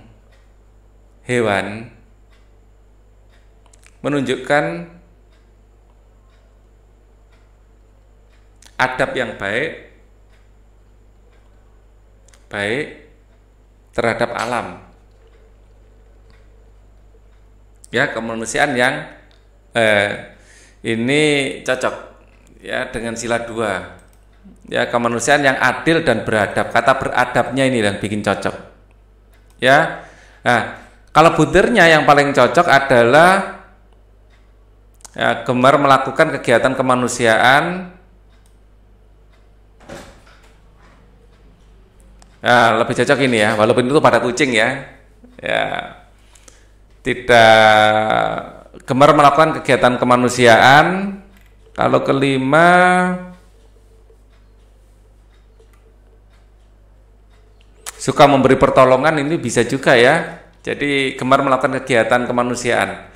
hewan menunjukkan adab yang baik baik terhadap alam. Ya, kemanusiaan yang eh, ini cocok ya dengan sila dua. Ya, kemanusiaan yang adil dan beradab. Kata beradabnya ini yang bikin cocok. Ya. Nah, kalau butirnya yang paling cocok adalah ya, gemar melakukan kegiatan kemanusiaan Ya, lebih cocok ini ya, walaupun itu pada kucing ya. Ya. Tidak gemar melakukan kegiatan kemanusiaan. Kalau kelima suka memberi pertolongan ini bisa juga ya. Jadi gemar melakukan kegiatan kemanusiaan.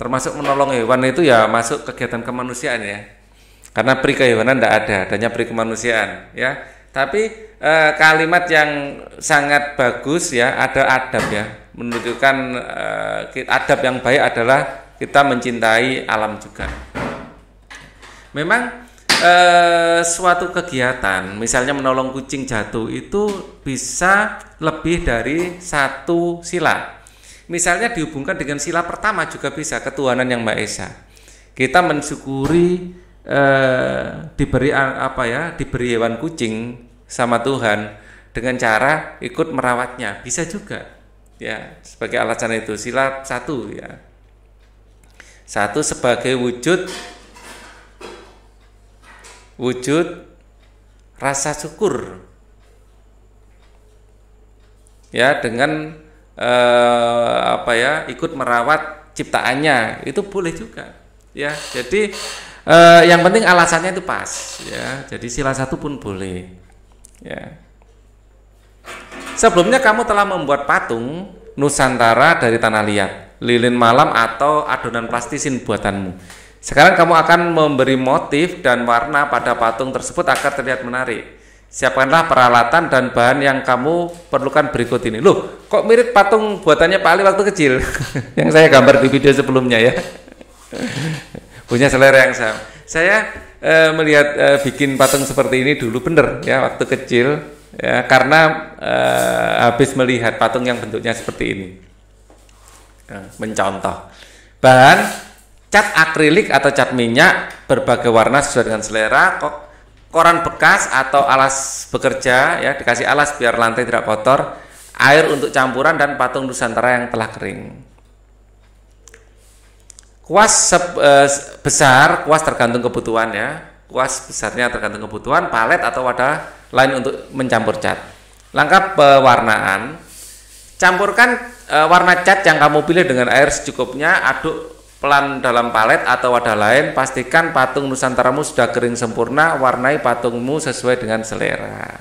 Termasuk menolong hewan itu ya masuk kegiatan kemanusiaan ya. Karena pri kehewanan tidak ada, adanya pri kemanusiaan ya tapi e, kalimat yang sangat bagus ya, ada adab ya, menunjukkan e, adab yang baik adalah kita mencintai alam juga. Memang e, suatu kegiatan, misalnya menolong kucing jatuh itu bisa lebih dari satu sila. Misalnya dihubungkan dengan sila pertama juga bisa ketuhanan yang Maha Esa. Kita mensyukuri Eh, diberi apa ya diberi hewan kucing sama Tuhan dengan cara ikut merawatnya bisa juga ya sebagai alasan itu sila satu ya satu sebagai wujud wujud rasa syukur ya dengan eh, apa ya ikut merawat ciptaannya itu boleh juga ya jadi Eh, yang penting alasannya itu pas ya jadi sila satu pun boleh ya sebelumnya kamu telah membuat patung Nusantara dari tanah liat lilin malam atau adonan plastisin buatanmu sekarang kamu akan memberi motif dan warna pada patung tersebut agar terlihat menarik siapkanlah peralatan dan bahan yang kamu perlukan berikut ini. Loh, kok mirip patung buatannya Pak Ali waktu kecil yang saya gambar di video sebelumnya ya punya selera yang sama. Saya e, melihat e, bikin patung seperti ini dulu bener ya waktu kecil ya karena e, habis melihat patung yang bentuknya seperti ini nah, mencontoh bahan cat akrilik atau cat minyak berbagai warna sesuai dengan selera kok koran bekas atau alas bekerja ya dikasih alas biar lantai tidak kotor air untuk campuran dan patung nusantara yang telah kering Kuas eh, besar, kuas tergantung kebutuhan ya Kuas besarnya tergantung kebutuhan, palet atau wadah lain untuk mencampur cat. Langkah pewarnaan. Campurkan eh, warna cat yang kamu pilih dengan air secukupnya, aduk pelan dalam palet atau wadah lain, pastikan patung nusantaramu sudah kering sempurna, warnai patungmu sesuai dengan selera.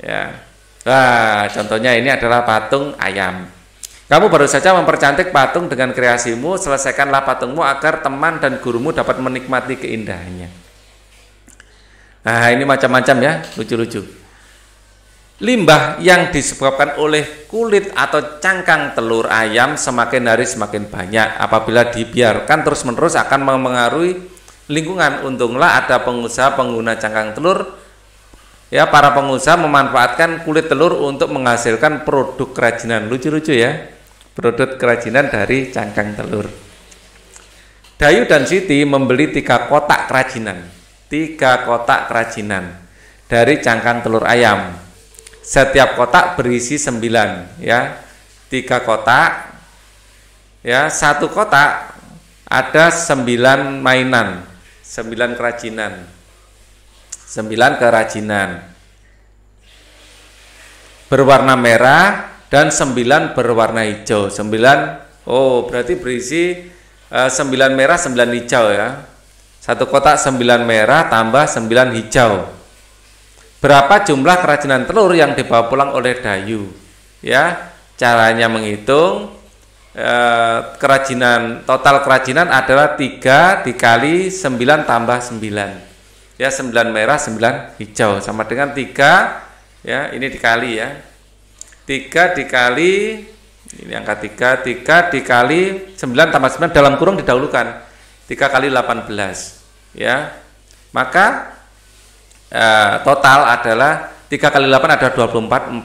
Ya. Nah, contohnya ini adalah patung ayam. Kamu baru saja mempercantik patung dengan kreasimu, selesaikanlah patungmu agar teman dan gurumu dapat menikmati keindahannya. Nah, ini macam-macam ya, lucu-lucu. Limbah yang disebabkan oleh kulit atau cangkang telur ayam semakin hari semakin banyak. Apabila dibiarkan terus-menerus akan mempengaruhi lingkungan. Untunglah ada pengusaha pengguna cangkang telur ya para pengusaha memanfaatkan kulit telur untuk menghasilkan produk kerajinan lucu-lucu ya produk kerajinan dari cangkang telur. Dayu dan Siti membeli tiga kotak kerajinan, tiga kotak kerajinan dari cangkang telur ayam. Setiap kotak berisi sembilan, ya, tiga kotak, ya, satu kotak ada sembilan mainan, sembilan kerajinan, sembilan kerajinan berwarna merah, dan 9 berwarna hijau. 9 oh berarti berisi uh, eh, 9 merah, 9 hijau ya. Satu kotak 9 merah tambah 9 hijau. Berapa jumlah kerajinan telur yang dibawa pulang oleh Dayu? Ya, caranya menghitung eh, kerajinan total kerajinan adalah 3 dikali 9 tambah 9 ya 9 merah 9 hijau sama dengan 3 ya ini dikali ya 3 dikali ini angka 3, 3 dikali 9 tambah 9 dalam kurung didahulukan 3 kali 18 ya maka eh, total adalah 3 kali 8 adalah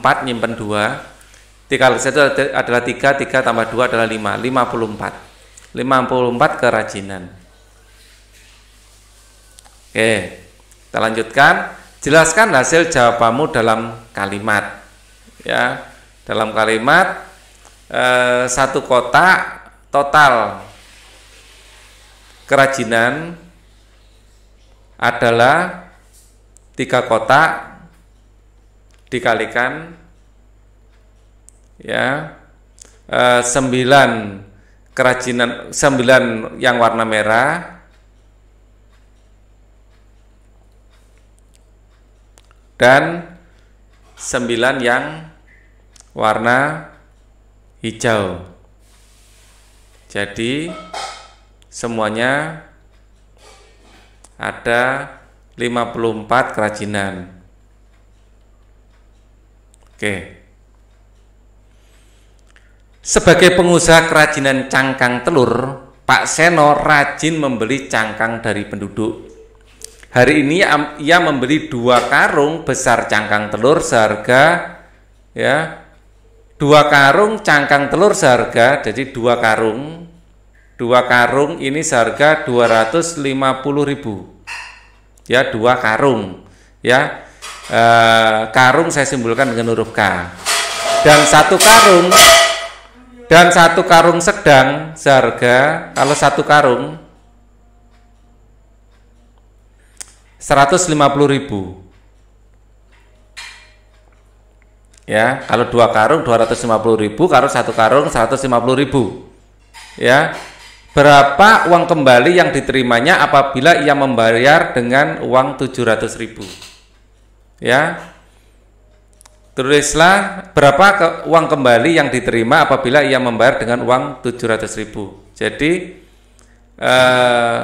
24 4 nyimpen 2 3 kali 1 adalah 3 3 tambah 2 adalah 5 54 54 kerajinan oke kita lanjutkan jelaskan hasil jawabamu dalam kalimat ya dalam kalimat eh, satu kotak total kerajinan adalah tiga kotak dikalikan ya eh, sembilan kerajinan sembilan yang warna merah dan sembilan yang warna hijau. Jadi semuanya ada 54 kerajinan. Oke. Sebagai pengusaha kerajinan cangkang telur, Pak Seno rajin membeli cangkang dari penduduk. Hari ini ia membeli dua karung besar cangkang telur seharga ya dua karung cangkang telur seharga jadi dua karung dua karung ini seharga 250 ribu ya dua karung ya e, karung saya simpulkan dengan huruf K dan satu karung dan satu karung sedang seharga kalau satu karung 150 ribu ya kalau dua karung puluh ribu kalau satu karung puluh ribu ya berapa uang kembali yang diterimanya apabila ia membayar dengan uang ratus ribu ya tulislah berapa ke, uang kembali yang diterima apabila ia membayar dengan uang ratus ribu jadi eh,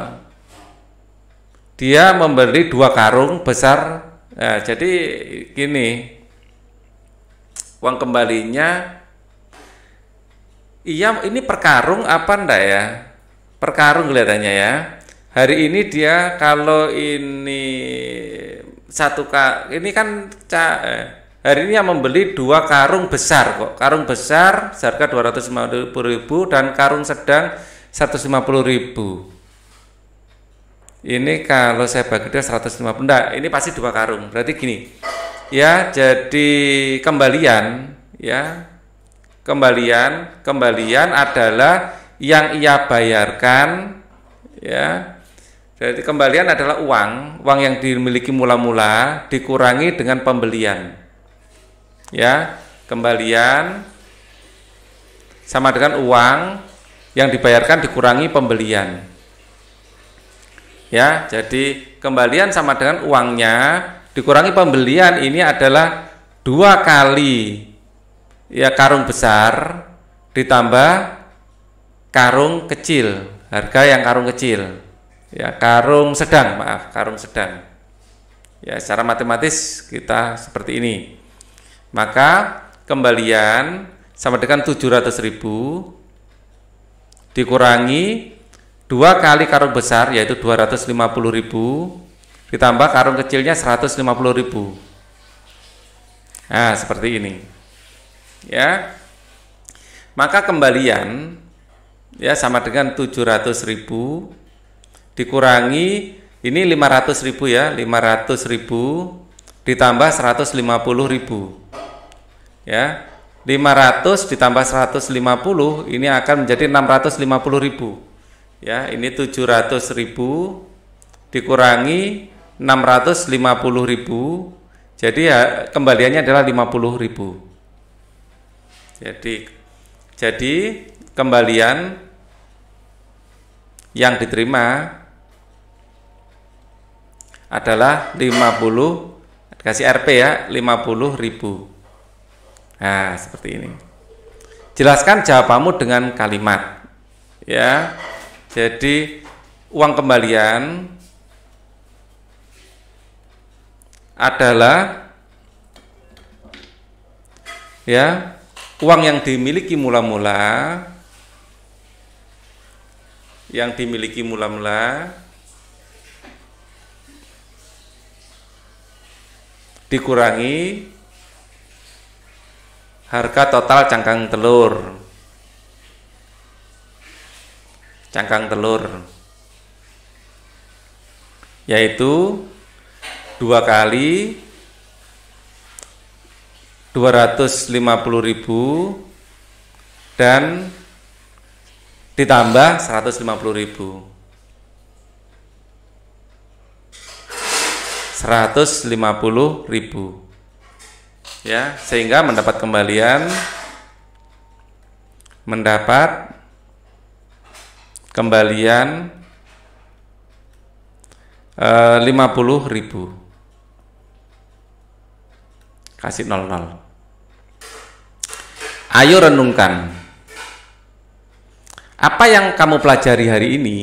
dia membeli dua karung besar eh, jadi gini uang kembalinya iya ini perkarung apa ndak ya Perkarung kelihatannya ya hari ini dia kalau ini satu ka ini kan ca, eh, hari ini yang membeli dua karung besar kok karung besar seharga 250 ribu dan karung sedang 150 ribu ini kalau saya bagi dia 150 enggak ini pasti dua karung berarti gini ya jadi kembalian ya kembalian kembalian adalah yang ia bayarkan ya jadi kembalian adalah uang uang yang dimiliki mula-mula dikurangi dengan pembelian ya kembalian sama dengan uang yang dibayarkan dikurangi pembelian ya jadi kembalian sama dengan uangnya dikurangi pembelian ini adalah dua kali ya karung besar ditambah karung kecil harga yang karung kecil ya karung sedang maaf karung sedang ya secara matematis kita seperti ini maka kembalian sama dengan 700 ribu dikurangi dua kali karung besar yaitu 250 ribu ditambah karung kecilnya 150 ribu nah seperti ini ya maka kembalian ya sama dengan 700 ribu dikurangi ini 500 ribu ya 500 ribu ditambah 150 ribu ya 500 ditambah 150 ini akan menjadi 650 ribu ya ini 700 ribu dikurangi 650 ribu jadi ya kembaliannya adalah 50.000. jadi jadi kembalian yang diterima adalah 50 kasih RP ya 50.000. nah seperti ini jelaskan jawabamu dengan kalimat ya jadi uang kembalian adalah ya uang yang dimiliki mula-mula yang dimiliki mula-mula dikurangi harga total cangkang telur cangkang telur yaitu dua kali 250.000 dan ditambah 150.000. 150.000. Ya, sehingga mendapat kembalian mendapat kembalian eh, lima puluh ribu kasih 00 ayo renungkan apa yang kamu pelajari hari ini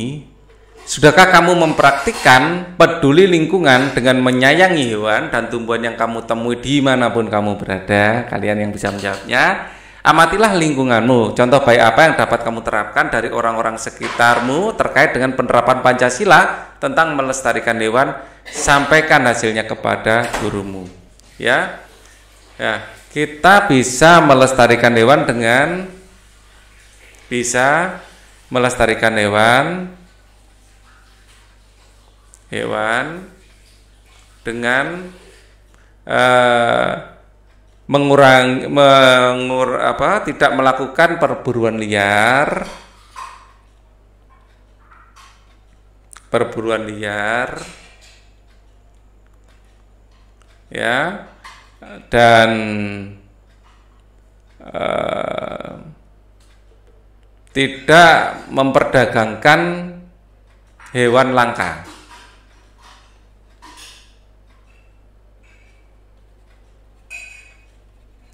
Sudahkah kamu mempraktikkan peduli lingkungan dengan menyayangi hewan dan tumbuhan yang kamu temui dimanapun kamu berada? Kalian yang bisa menjawabnya, amatilah lingkunganmu. Contoh baik apa yang dapat kamu terapkan dari orang-orang sekitarmu terkait dengan penerapan Pancasila tentang melestarikan hewan, sampaikan hasilnya kepada gurumu. Ya, Ya, kita bisa melestarikan hewan dengan bisa melestarikan hewan hewan dengan eh, mengurangi mengur apa tidak melakukan perburuan liar perburuan liar ya dan uh, tidak memperdagangkan hewan langka.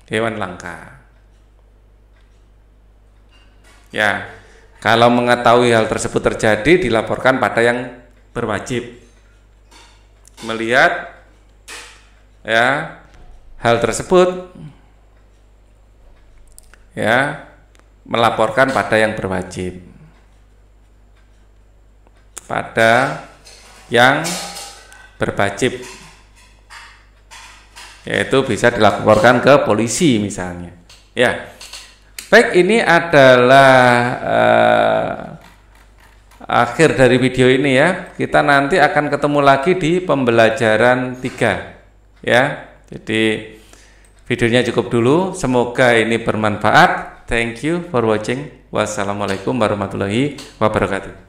Hewan langka. Ya, kalau mengetahui hal tersebut terjadi dilaporkan pada yang berwajib melihat ya hal tersebut ya melaporkan pada yang berwajib pada yang berwajib yaitu bisa dilaporkan ke polisi misalnya ya baik ini adalah eh, akhir dari video ini ya kita nanti akan ketemu lagi di pembelajaran 3 ya jadi videonya cukup dulu. Semoga ini bermanfaat. Thank you for watching. Wassalamualaikum warahmatullahi wabarakatuh.